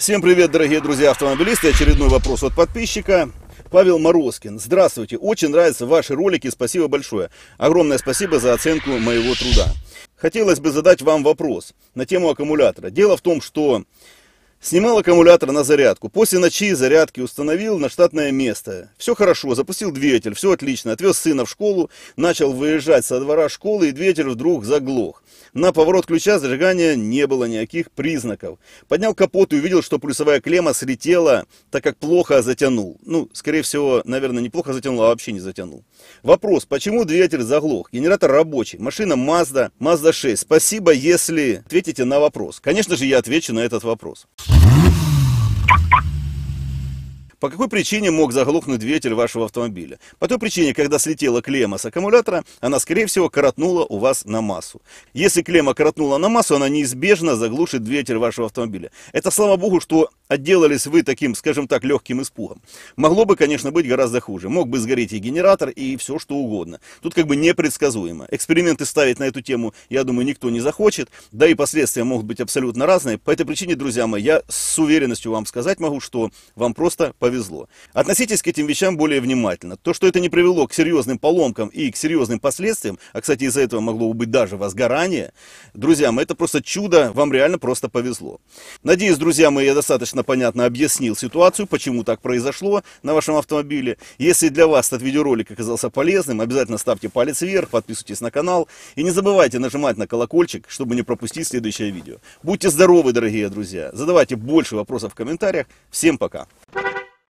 Всем привет, дорогие друзья автомобилисты. Очередной вопрос от подписчика. Павел Морозкин. Здравствуйте. Очень нравятся ваши ролики. Спасибо большое. Огромное спасибо за оценку моего труда. Хотелось бы задать вам вопрос на тему аккумулятора. Дело в том, что Снимал аккумулятор на зарядку. После ночи зарядки установил на штатное место. Все хорошо, запустил двигатель, все отлично. Отвез сына в школу, начал выезжать со двора школы, и двигатель вдруг заглох. На поворот ключа зажигания не было никаких признаков. Поднял капот и увидел, что плюсовая клемма слетела, так как плохо затянул. Ну, скорее всего, наверное, не плохо затянул, а вообще не затянул. Вопрос, почему двигатель заглох? Генератор рабочий, машина Mazda, Mazda 6. Спасибо, если ответите на вопрос. Конечно же, я отвечу на этот вопрос. По какой причине мог заглохнуть двигатель вашего автомобиля? По той причине, когда слетела клемма с аккумулятора, она, скорее всего, коротнула у вас на массу. Если клемма коротнула на массу, она неизбежно заглушит двигатель вашего автомобиля. Это, слава богу, что отделались вы таким, скажем так, легким испугом. Могло бы, конечно, быть гораздо хуже. Мог бы сгореть и генератор, и все что угодно. Тут как бы непредсказуемо. Эксперименты ставить на эту тему, я думаю, никто не захочет. Да и последствия могут быть абсолютно разные. По этой причине, друзья мои, я с уверенностью вам сказать могу, что вам просто повезло повезло. Относитесь к этим вещам более внимательно. То, что это не привело к серьезным поломкам и к серьезным последствиям, а, кстати, из-за этого могло быть даже возгорание, друзья мои, это просто чудо, вам реально просто повезло. Надеюсь, друзья мои, я достаточно понятно объяснил ситуацию, почему так произошло на вашем автомобиле. Если для вас этот видеоролик оказался полезным, обязательно ставьте палец вверх, подписывайтесь на канал и не забывайте нажимать на колокольчик, чтобы не пропустить следующее видео. Будьте здоровы, дорогие друзья, задавайте больше вопросов в комментариях. Всем пока!